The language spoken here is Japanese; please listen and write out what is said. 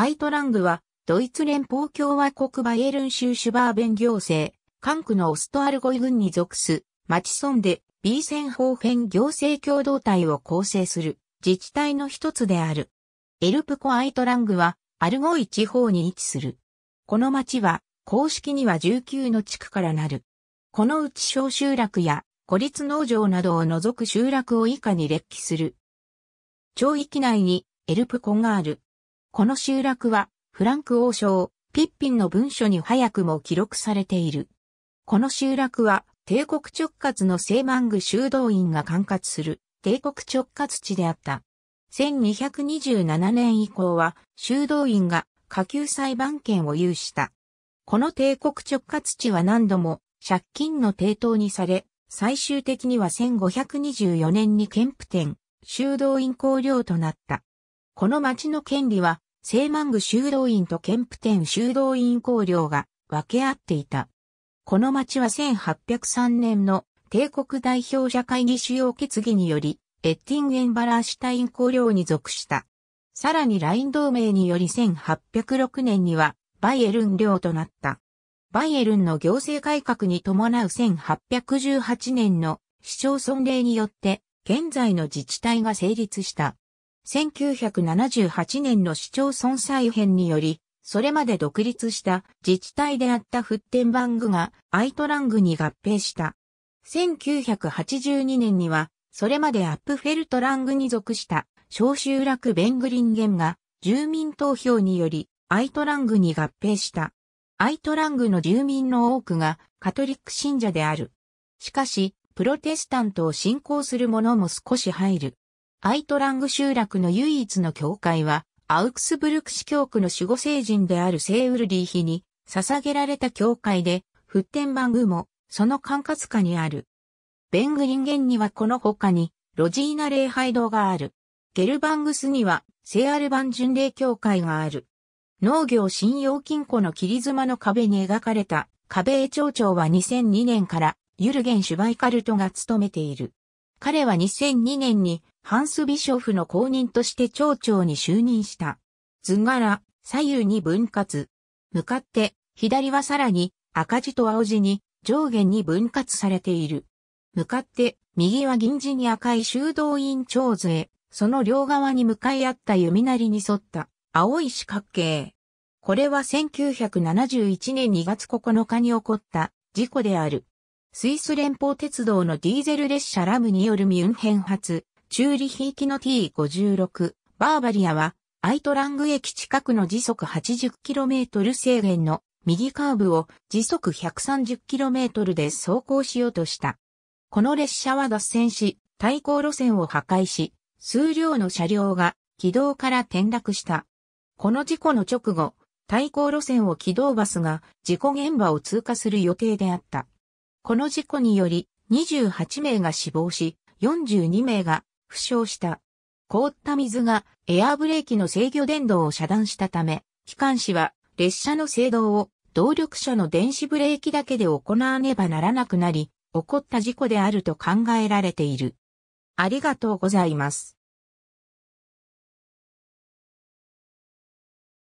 アイトラングは、ドイツ連邦共和国バイエルン州シュバーベン行政、管区のオストアルゴイ軍に属す、マチソンで B 線方編行政共同体を構成する自治体の一つである。エルプコアイトラングは、アルゴイ地方に位置する。この町は、公式には19の地区からなる。このうち小集落や孤立農場などを除く集落を以下に列記する。町域内にエルプコがある。この集落は、フランク王将、ピッピンの文書に早くも記録されている。この集落は、帝国直轄のセーマング修道院が管轄する、帝国直轄地であった。1227年以降は、修道院が下級裁判権を有した。この帝国直轄地は何度も借金の抵当にされ、最終的には1524年に憲府店、修道院公領となった。この町の権利は西万具修道院とケプテン修道院公領が分け合っていた。この町は1803年の帝国代表者会議主要決議により、エッティンエンバラーシュタイン公領に属した。さらにライン同盟により1806年にはバイエルン領となった。バイエルンの行政改革に伴う1818年の市町村令によって現在の自治体が成立した。1978年の市町村再編により、それまで独立した自治体であったフッテンバングがアイトラングに合併した。1982年には、それまでアップフェルトラングに属した小集落ベングリンゲンが住民投票によりアイトラングに合併した。アイトラングの住民の多くがカトリック信者である。しかし、プロテスタントを信仰する者も少し入る。アイトラング集落の唯一の教会は、アウクスブルク市教区の守護聖人である聖ウルリーヒに捧げられた教会で、フッテンバングもその管轄下にある。ベングリンゲンにはこの他にロジーナ礼拝堂がある。ゲルバングスには聖アルバン巡礼教会がある。農業信用金庫の切妻の壁に描かれた壁絵町長は2002年からユルゲン・シュバイカルトが務めている。彼は2002年にハンス・ビショフの公認として町長に就任した。図柄、左右に分割。向かって、左はさらに赤字と青字に上下に分割されている。向かって、右は銀字に赤い修道院長税、その両側に向かい合った弓なりに沿った青い四角形。これは1971年2月9日に起こった事故である。スイス連邦鉄道のディーゼル列車ラムによるミュンヘン発チューリヒ行きの T56、バーバリアは、アイトラング駅近くの時速 80km 制限の右カーブを時速 130km で走行しようとした。この列車は脱線し、対向路線を破壊し、数量の車両が軌道から転落した。この事故の直後、対向路線を軌道バスが事故現場を通過する予定であった。この事故により28名が死亡し、42名が負傷した。凍った水がエアーブレーキの制御電動を遮断したため、機関士は列車の制動を動力車の電子ブレーキだけで行わねばならなくなり、起こった事故であると考えられている。ありがとうございます。